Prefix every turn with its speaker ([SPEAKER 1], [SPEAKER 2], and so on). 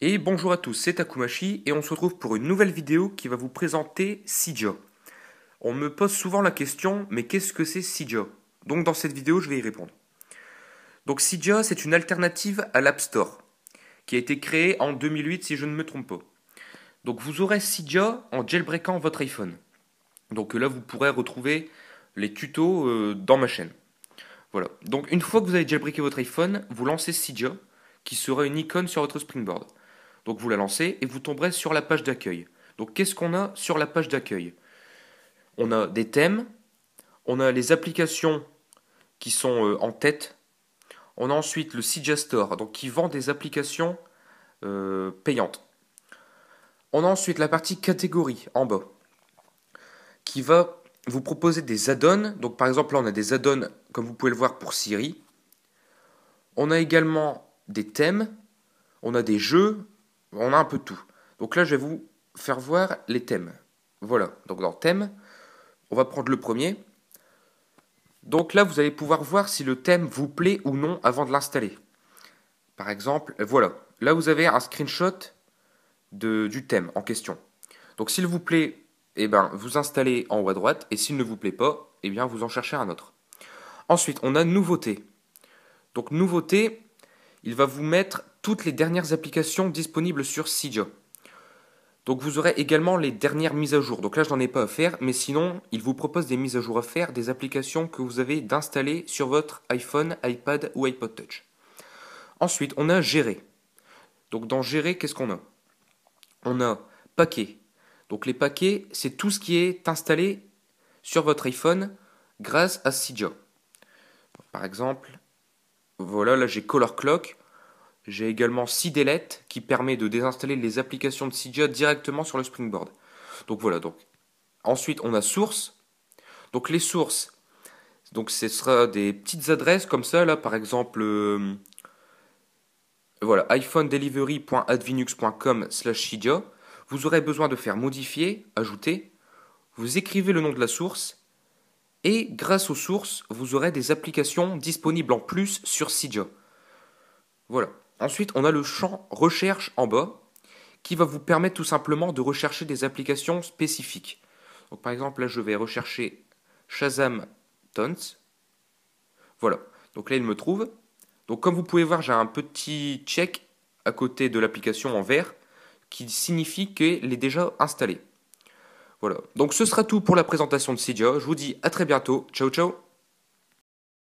[SPEAKER 1] Et bonjour à tous, c'est Takumashi et on se retrouve pour une nouvelle vidéo qui va vous présenter Sijo. On me pose souvent la question, mais qu'est-ce que c'est Sijo Donc dans cette vidéo, je vais y répondre. Donc Sijo, c'est une alternative à l'App Store, qui a été créée en 2008 si je ne me trompe pas. Donc vous aurez Sijo en jailbreakant votre iPhone. Donc là, vous pourrez retrouver les tutos euh, dans ma chaîne. Voilà. Donc une fois que vous avez jailbreaké votre iPhone, vous lancez Sijo, qui sera une icône sur votre springboard. Donc vous la lancez et vous tomberez sur la page d'accueil. Donc qu'est-ce qu'on a sur la page d'accueil On a des thèmes, on a les applications qui sont euh, en tête, on a ensuite le CJ donc qui vend des applications euh, payantes. On a ensuite la partie catégorie en bas, qui va vous proposer des add-ons. Donc par exemple là on a des add-ons comme vous pouvez le voir pour Siri. On a également des thèmes, on a des jeux, on a un peu tout. Donc là, je vais vous faire voir les thèmes. Voilà, donc dans thème, on va prendre le premier. Donc là, vous allez pouvoir voir si le thème vous plaît ou non avant de l'installer. Par exemple, euh, voilà, là vous avez un screenshot du thème en question. Donc s'il vous plaît, eh ben, vous installez en haut à droite, et s'il ne vous plaît pas, eh bien, vous en cherchez un autre. Ensuite, on a nouveauté. Donc nouveauté, il va vous mettre toutes les dernières applications disponibles sur Cydia. Donc vous aurez également les dernières mises à jour. Donc là, je n'en ai pas à faire, mais sinon, il vous propose des mises à jour à faire des applications que vous avez d'installer sur votre iPhone, iPad ou iPod Touch. Ensuite, on a gérer. Donc dans gérer, qu'est-ce qu'on a On a paquets. Donc les paquets, c'est tout ce qui est installé sur votre iPhone grâce à Cydia. Par exemple, voilà, là j'ai Color Clock. J'ai également Cdlet qui permet de désinstaller les applications de Cydia directement sur le Springboard. Donc voilà donc. Ensuite, on a sources. Donc les sources, donc ce sera des petites adresses comme ça là, par exemple euh, voilà, iphonedelivery.advinux.com/cydia. Vous aurez besoin de faire modifier, ajouter. Vous écrivez le nom de la source et grâce aux sources, vous aurez des applications disponibles en plus sur Cydia. Voilà. Ensuite, on a le champ recherche en bas qui va vous permettre tout simplement de rechercher des applications spécifiques. Donc, par exemple, là, je vais rechercher Shazam Tons. Voilà. Donc là, il me trouve. Donc, comme vous pouvez voir, j'ai un petit check à côté de l'application en vert qui signifie qu'elle est déjà installée. Voilà. Donc, ce sera tout pour la présentation de Cydia. Je vous dis à très bientôt. Ciao, ciao.